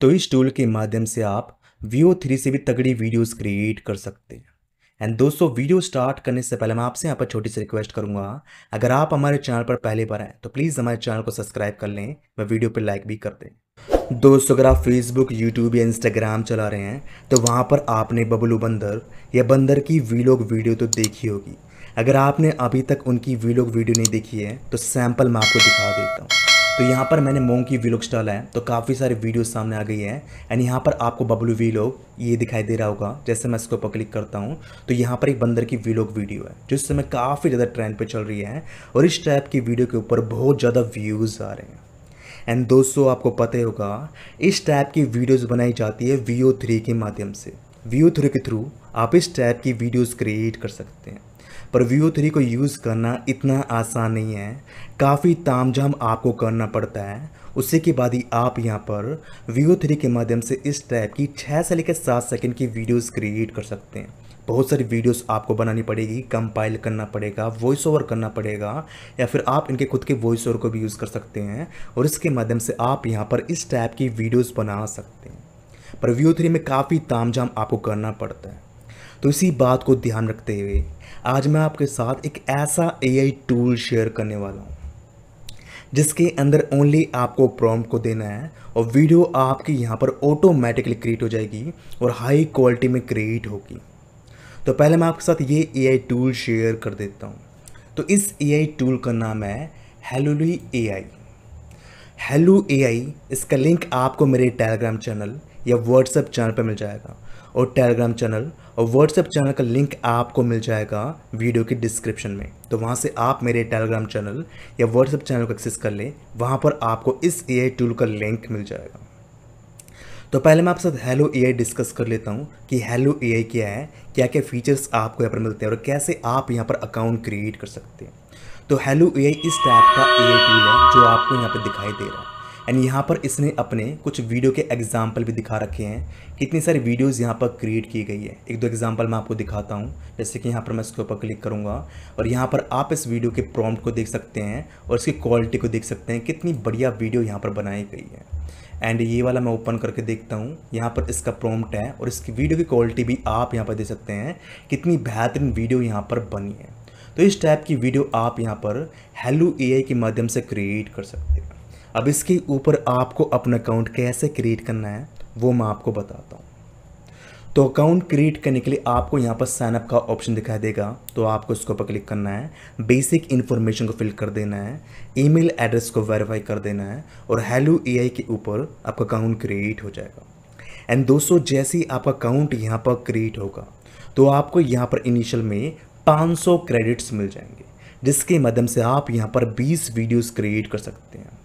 तो इस टूल के माध्यम से आप वीओ थ्री से भी तगड़ी वीडियोस क्रिएट कर सकते हैं एंड दोस्तों वीडियो स्टार्ट करने से पहले मैं आपसे यहाँ पर छोटी सी रिक्वेस्ट करूँगा अगर आप हमारे चैनल पर पहले बार आए तो प्लीज़ हमारे चैनल को सब्सक्राइब कर लें व वीडियो पर लाइक भी कर दें दोस्तों अगर आप फेसबुक यूट्यूब या इंस्टाग्राम चला रहे हैं तो वहाँ पर आपने बबलू बंदर या बंदर की वीलॉग वीडियो तो देखी होगी अगर आपने अभी तक उनकी वीलॉग वीडियो नहीं देखी है तो सैम्पल मैं आपको दिखा देता हूँ तो यहाँ पर मैंने मोंग की वीलोग डाला है तो काफ़ी सारे वीडियो सामने आ गई है एंड यहाँ पर आपको बबलू वीलोग ये दिखाई दे रहा होगा जैसे मैं इसके ऊपर क्लिक करता हूँ तो यहाँ पर एक बंदर की वीलोग वीडियो है जो इस समय काफ़ी ज़्यादा ट्रेंड पर चल रही है और इस टाइप की वीडियो के ऊपर बहुत ज़्यादा व्यूज़ आ रहे हैं एंड दोस्तों आपको पता ही होगा इस टाइप की वीडियोज़ बनाई जाती है वी थ्री के माध्यम से वी थ्री के थ्रू आप इस टाइप की वीडियोज़ क्रिएट कर सकते हैं पर व्यू थ्री को यूज़ करना इतना आसान नहीं है काफ़ी तामझाम आपको करना पड़ता है उसी के बाद ही आप यहाँ पर व्यू थ्री के माध्यम से इस टाइप की छः से लेकर सात सेकेंड की वीडियोज़ क्रिएट कर सकते हैं बहुत सारी वीडियोस आपको बनानी पड़ेगी कंपाइल करना पड़ेगा वॉइस ओवर करना पड़ेगा या फिर आप इनके खुद के वॉइस ओवर को भी यूज़ कर सकते हैं और इसके माध्यम से आप यहाँ पर इस टाइप की वीडियोस बना सकते हैं पर व्यू थ्री में काफ़ी तामझाम आपको करना पड़ता है तो इसी बात को ध्यान रखते हुए आज मैं आपके साथ एक ऐसा एआई टूल शेयर करने वाला हूँ जिसके अंदर ओनली आपको प्रॉम्प्ट को देना है और वीडियो आपकी यहाँ पर ऑटोमेटिकली क्रिएट हो जाएगी और हाई क्वालिटी में क्रिएट होगी तो पहले मैं आपके साथ ये ए टूल शेयर कर देता हूँ तो इस ए टूल का नाम है हेलोली आई हेलो आई इसका लिंक आपको मेरे टेलीग्राम चैनल या व्हाट्सएप चैनल पर मिल जाएगा और टेलीग्राम चैनल और व्हाट्सएप चैनल का लिंक आपको मिल जाएगा वीडियो के डिस्क्रिप्शन में तो वहाँ से आप मेरे टेलीग्राम चैनल या व्हाट्सएप चैनल को एक्सेस कर लें वहाँ पर आपको इस ए टूल का लिंक मिल जाएगा तो पहले मैं आपके साथ हेलो ए डिस्कस कर लेता हूँ कि हेलो ए क्या है क्या क्या फीचर्स आपको यहाँ पर मिलते हैं और कैसे आप यहाँ पर अकाउंट क्रिएट कर सकते हैं तो हेलो ए इस टाइप का ए टूल है जो आपको यहाँ पर दिखाई दे रहा है एंड यहाँ पर इसने अपने कुछ वीडियो के एग्जाम्पल भी दिखा रखे हैं कितनी सारी वीडियोज़ यहाँ पर क्रिएट की गई है एक दो एग्जाम्पल मैं आपको दिखाता हूँ जैसे कि यहाँ पर मैं इसके ऊपर क्लिक करूँगा और यहाँ पर आप इस वीडियो के प्रॉम्प्ट को देख सकते हैं और इसकी क्वालिटी को देख सकते हैं कितनी बढ़िया वीडियो यहाँ पर बनाई गई है एंड ये वाला मैं ओपन करके देखता हूँ यहाँ पर इसका प्रॉम्प्ट है और इसकी वीडियो की क्वालिटी भी आप यहाँ पर देख सकते हैं कितनी बेहतरीन वीडियो यहाँ पर बनी है तो इस टाइप की वीडियो आप यहाँ पर हेलो एआई के माध्यम से क्रिएट कर सकते हैं अब इसके ऊपर आपको अपना अकाउंट कैसे क्रिएट करना है वो मैं आपको बताता हूँ तो अकाउंट क्रिएट करने के लिए आपको यहाँ पर साइनअप का ऑप्शन दिखाई देगा तो आपको इसके ऊपर क्लिक करना है बेसिक इन्फॉर्मेशन को फिल कर देना है ईमेल एड्रेस को वेरीफाई कर देना है और हेलो एआई के ऊपर आपका अकाउंट क्रिएट हो जाएगा एंड दोस्तों जैसे ही आपका अकाउंट यहाँ पर क्रिएट होगा तो आपको यहाँ पर इनिशियल में पाँच क्रेडिट्स मिल जाएंगे जिसके माध्यम से आप यहाँ पर बीस वीडियोज़ क्रिएट कर सकते हैं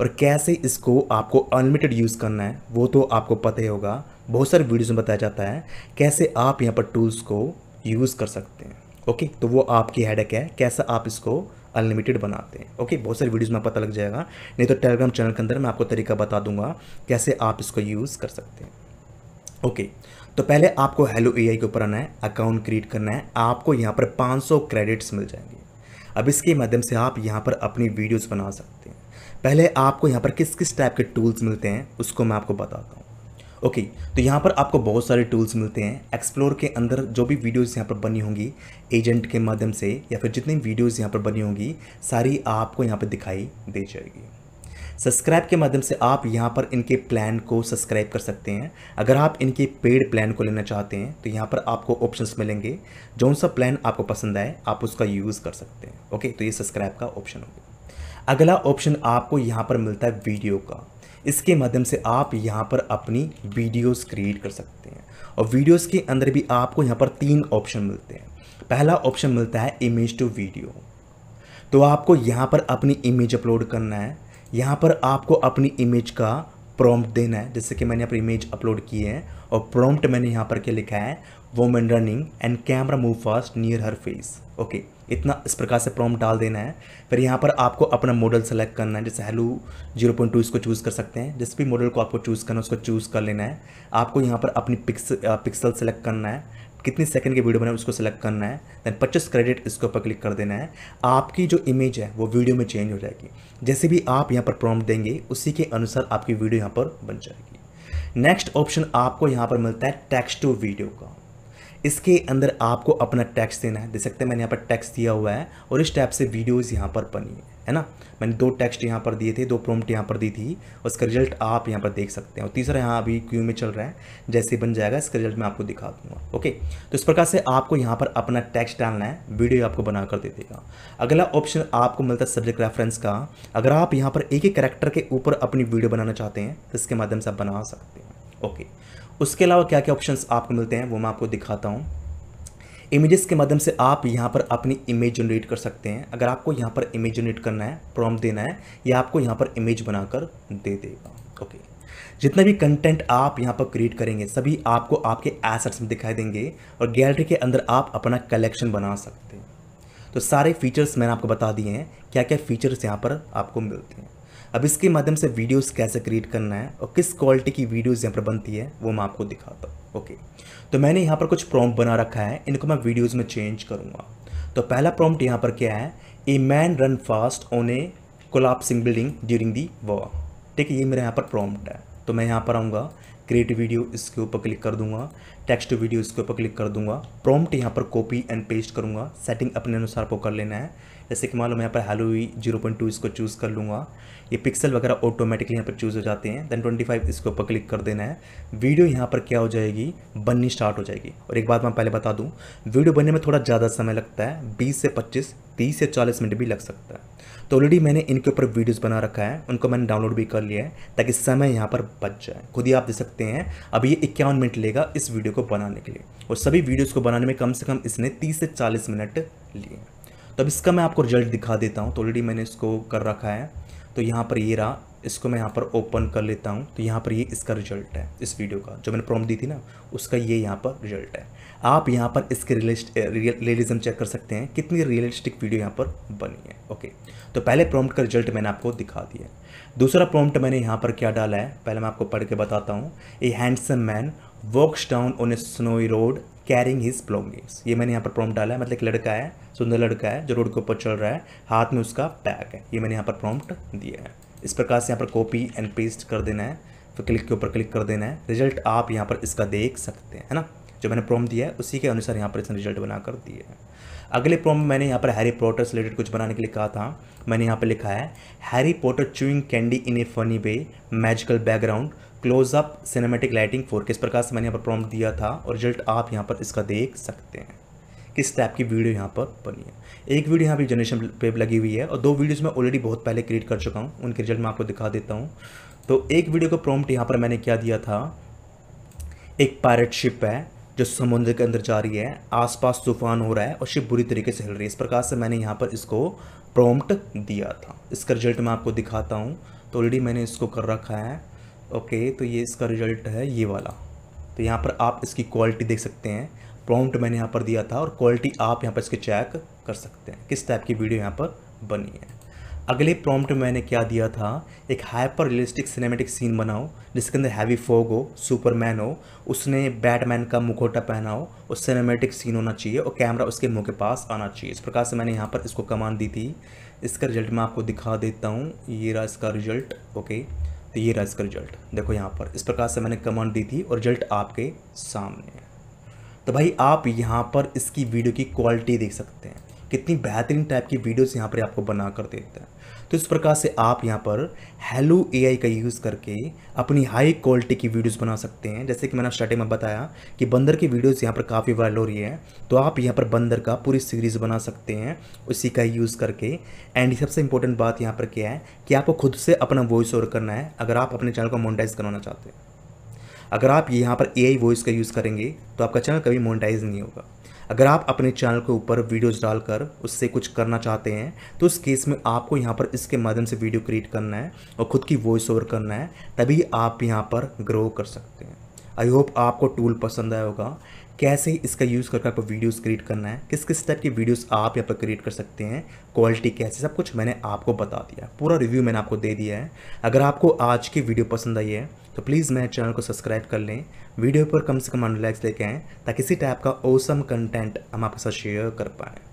और कैसे इसको आपको अनलिमिटेड यूज़ करना है वो तो आपको पता ही होगा बहुत सारे वीडियोज़ में बताया जाता है कैसे आप यहाँ पर टूल्स को यूज़ कर सकते हैं ओके तो वो आपकी हेडेक है कैसा आप इसको अनलिमिटेड बनाते हैं ओके बहुत सारी वीडियोज़ में पता लग जाएगा नहीं तो टेलीग्राम चैनल के अंदर मैं आपको तरीका बता दूंगा कैसे आप इसको यूज़ कर सकते हैं ओके तो पहले आपको हेलो ए के ऊपर आना है अकाउंट क्रिएट करना है आपको यहाँ पर 500 क्रेडिट्स मिल जाएंगे अब इसके माध्यम से आप यहाँ पर अपनी वीडियोज़ बना सकते हैं पहले आपको यहाँ पर किस किस टाइप के टूल्स मिलते हैं उसको मैं आपको बताता हूँ ओके okay, तो यहाँ पर आपको बहुत सारे टूल्स मिलते हैं एक्सप्लोर के अंदर जो भी वीडियोस यहाँ पर बनी होंगी एजेंट के माध्यम से या फिर जितनी वीडियोस यहाँ पर बनी होंगी सारी आपको यहाँ पर दिखाई दे जाएगी सब्सक्राइब के माध्यम से आप यहाँ पर इनके प्लान को सब्सक्राइब कर सकते हैं अगर आप इनके पेड प्लान को लेना चाहते हैं तो यहाँ पर आपको ऑप्शंस मिलेंगे जो सा प्लान आपको पसंद आए आप उसका यूज़ कर सकते हैं ओके तो ये सब्सक्राइब का ऑप्शन होगा अगला ऑप्शन आपको यहाँ पर मिलता है वीडियो का इसके माध्यम से आप यहाँ पर अपनी वीडियोस क्रिएट कर सकते हैं और वीडियोस के अंदर भी आपको यहाँ पर तीन ऑप्शन मिलते हैं पहला ऑप्शन मिलता है इमेज टू वीडियो तो आपको यहाँ पर अपनी इमेज अपलोड करना है यहाँ पर आपको अपनी इमेज का प्रॉम्प्ट देना है जैसे कि मैंने यहाँ पर इमेज अपलोड की है और प्रॉम्प्ट मैंने यहाँ पर क्या लिखा है women running and camera move fast near her face okay इतना इस प्रकार से प्रॉम्प्ट डाल देना है फिर यहाँ पर आपको अपना मॉडल सेलेक्ट करना है जैसे हेलू जीरो पॉइंट टू इसको चूज़ कर सकते हैं जिस भी मॉडल को आपको चूज़ करना है उसको चूज़ कर लेना है आपको यहाँ पर अपनी पिक्स पिक्सल सेलेक्ट करना है कितनी सेकंड की वीडियो बनाए उसको सेलेक्ट करना है देन 25 क्रेडिट इसके ऊपर क्लिक कर देना है आपकी जो इमेज है वो वीडियो में चेंज हो जाएगी जैसे भी आप यहाँ पर प्रॉम्प्ट देंगे उसी के अनुसार आपकी वीडियो यहाँ पर बन जाएगी नेक्स्ट ऑप्शन आपको यहाँ पर मिलता है टेक्स्ट टू वीडियो का इसके अंदर आपको अपना टैक्स देना है देख सकते हैं मैंने यहाँ पर टैक्स दिया हुआ है और इस टैप से वीडियोज़ यहाँ पर बनी है है ना मैंने दो टेक्स्ट यहाँ पर दिए थे दो प्रोम्प्ट यहाँ पर दी थी उसका रिजल्ट आप यहाँ पर देख सकते हैं और तीसरा यहाँ अभी क्यू में चल रहा है जैसे बन जाएगा इसका रिजल्ट मैं आपको दिखा दूंगा ओके तो इस प्रकार से आपको यहाँ पर अपना टेक्स्ट डालना है वीडियो आपको बना कर दे देगा अगला ऑप्शन आपको मिलता है सब्जेक्ट रेफरेंस का अगर आप यहाँ पर एक ही करेक्टर के ऊपर अपनी वीडियो बनाना चाहते हैं तो इसके माध्यम से आप बना सकते हैं ओके उसके अलावा क्या क्या ऑप्शंस आपको मिलते हैं वो मैं आपको दिखाता हूँ इमेजेस के माध्यम से आप यहाँ पर अपनी इमेज जनरेट कर सकते हैं अगर आपको यहाँ पर इमेज जनरेट करना है प्रॉम देना है या आपको यहाँ पर इमेज बनाकर दे देगा ओके जितना भी कंटेंट आप यहाँ पर क्रिएट करेंगे सभी आपको आपके एसेट्स में दिखाई देंगे और गैलरी के अंदर आप अपना कलेक्शन बना सकते हैं तो सारे फीचर्स मैंने आपको बता दिए हैं क्या क्या फीचर्स यहाँ पर आपको मिलते हैं अब इसके माध्यम से वीडियोस कैसे क्रिएट करना है और किस क्वालिटी की वीडियोस यहाँ पर बनती है वो मैं आपको दिखाता हूँ ओके तो मैंने यहाँ पर कुछ प्रॉम्प्ट बना रखा है इनको मैं वीडियोज़ में चेंज करूँगा तो पहला प्रॉम्प्ट यहाँ पर क्या है a man run fast on a collapsing building during the war ठीक है ये मेरा यहाँ पर प्रॉम्प्ट है तो मैं यहाँ पर आऊँगा क्रिएट वीडियो इसके ऊपर क्लिक कर दूंगा टेक्स्ट वीडियो इसके ऊपर क्लिक कर दूंगा प्रॉम्प्ट यहाँ पर कॉपी एंड पेस्ट करूँगा सेटिंग अपने अनुसार को कर लेना है जैसे कि मान लो मैं यहाँ पर हेलो जीरो पॉइंट टू इसको चूज़ कर लूँगा ये पिक्सल वगैरह ऑटोमेटिकली यहाँ पर चूज़ हो जाते हैं देन ट्वेंटी फाइव इसके ऊपर क्लिक कर देना है वीडियो यहाँ पर क्या हो जाएगी बननी स्टार्ट हो जाएगी और एक बात मैं पहले बता दूँ वीडियो बनने में थोड़ा ज़्यादा समय लगता है बीस से पच्चीस तीस से चालीस मिनट भी लग सकता है तो ऑलरेडी मैंने इनके ऊपर वीडियोस बना रखा है उनको मैंने डाउनलोड भी कर लिया है ताकि समय यहाँ पर बच जाए खुद ही आप देख सकते हैं अब ये इक्यावन मिनट लेगा इस वीडियो को बनाने के लिए और सभी वीडियोज़ को बनाने में कम से कम इसने तीस से चालीस मिनट लिए तब इसका मैं आपको रिजल्ट दिखा देता हूँ तो ऑलरेडी मैंने इसको कर रखा है तो यहाँ पर ये रहा इसको मैं यहाँ पर ओपन कर लेता हूँ तो यहाँ पर ये इसका रिजल्ट है इस वीडियो का जो मैंने प्रॉम दी थी ना उसका ये यहाँ पर रिजल्ट है आप यहाँ पर इसके रियलिज्म चेक eh, कर सकते हैं कितनी रियलिस्टिक वीडियो यहाँ पर बनी है ओके तो पहले प्रॉम्प्ट का रिजल्ट मैंने आपको दिखा दिया दूसरा प्रॉम्प्ट मैंने यहाँ पर क्या डाला है पहले मैं आपको पढ़ के बताता हूँ a handsome man walks down on a snowy road carrying his belongings ये मैंने यहाँ पर प्रॉम्प्ट डाला है मतलब एक लड़का है सुंदर लड़का है जो रोड के ऊपर चल रहा है हाथ में उसका बैग है ये मैंने यहाँ पर प्रॉम्प्ट दिया है इस प्रकार से यहाँ पर कॉपी एंड पेस्ट कर देना है फिर क्लिक के ऊपर क्लिक कर देना है रिजल्ट आप यहाँ पर इसका देख सकते हैं है ना जो मैंने प्रॉम्प्ट दिया है उसी के अनुसार यहाँ पर इसने रिजल्ट बनाकर दिया है अगले प्रॉम्प्ट में मैंने यहाँ पर हैरी पॉटर से रिलेटेड कुछ बनाने के लिए कहा था मैंने यहाँ पर लिखा है Harry Potter chewing candy in a funny way magical background closeup cinematic lighting four किस प्रकार से मैंने यहाँ पर प्रॉम्प्ट दिया था और रिजल्ट आप यहाँ पर इसका देख सकते हैं किस टाइप की वीडियो यहाँ पर बनी है एक वीडियो यहाँ पर जनरेशन पे लगी हुई है और दो वीडियोज मैं ऑलरेडी बहुत पहले क्रिएट कर चुका हूँ उनके रिजल्ट मैं आपको दिखा देता हूँ तो एक वीडियो को प्रॉम्प्ट यहाँ पर मैंने क्या दिया था एक पायरेट शिप है जो समुद्र के अंदर जा रही है आसपास तूफान हो रहा है और शिप बुरी तरीके से हिल रही है इस प्रकार से मैंने यहाँ पर इसको प्रॉम्प्ट दिया था इसका रिजल्ट मैं आपको दिखाता हूँ तो ऑलरेडी मैंने इसको कर रखा है ओके तो ये इसका रिजल्ट है ये वाला तो यहाँ पर आप इसकी क्वालिटी देख सकते हैं प्रॉम्प्ट मैंने यहाँ पर दिया था और क्वालिटी आप यहाँ पर इसके चेक कर सकते हैं किस टाइप की वीडियो यहाँ पर बनी है अगले प्रॉम्प्ट में मैंने क्या दिया था एक हाइपर रियलिस्टिक सिनेमेटिक सीन बनाओ जिसके अंदर हैवी फोग हो सुपरमैन हो उसने बैटमैन का मुखोटा पहना हो और सिनेमेटिक सीन होना चाहिए और कैमरा उसके मुंह के पास आना चाहिए इस प्रकार से मैंने यहाँ पर इसको कमान दी थी इसका रिजल्ट मैं आपको दिखा देता हूँ ये रहा इसका रिजल्ट ओके तो ये रहा इसका रिजल्ट देखो यहाँ पर इस प्रकार से मैंने कमांड दी थी और रिजल्ट आपके सामने है तो भाई आप यहाँ पर इसकी वीडियो की क्वालिटी देख सकते हैं कितनी बेहतरीन टाइप की वीडियोस यहाँ पर आपको बना कर देता है तो इस प्रकार से आप यहाँ पर हेलो एआई का यूज़ करके अपनी हाई क्वालिटी की वीडियोस बना सकते हैं जैसे कि मैंने स्टार्टिंग में बताया कि बंदर की वीडियोस यहाँ पर काफ़ी वायरल हो रही है तो आप यहाँ पर बंदर का पूरी सीरीज़ बना सकते हैं उसी का यूज़ करके एंड सबसे इंपॉर्टेंट बात यहाँ पर क्या है कि आपको खुद से अपना वॉइस ओवर करना है अगर आप अपने चैनल को मोनिटाइज करवाना चाहते हैं अगर आप यहाँ पर ए वॉइस का यूज़ करेंगे तो आपका चैनल कभी मोनिटाइज नहीं होगा अगर आप अपने चैनल के ऊपर वीडियोस डालकर उससे कुछ करना चाहते हैं तो उस केस में आपको यहाँ पर इसके माध्यम से वीडियो क्रिएट करना है और ख़ुद की वॉइस ओवर करना है तभी आप यहाँ पर ग्रो कर सकते हैं आई होप आपको टूल पसंद आया होगा कैसे इसका यूज़ कर आपको वीडियोस क्रिएट करना है किस किस टाइप की वीडियोस आप यहाँ पर क्रिएट कर सकते हैं क्वालिटी कैसे सब कुछ मैंने आपको बता दिया पूरा रिव्यू मैंने आपको दे दिया है अगर आपको आज की वीडियो पसंद आई है तो प्लीज़ मेरे चैनल को सब्सक्राइब कर लें वीडियो पर कम से कम अनुलैक्स लेके आएँ ताकि इसी टाइप का ओसम कंटेंट हम आपके साथ शेयर कर पाएँ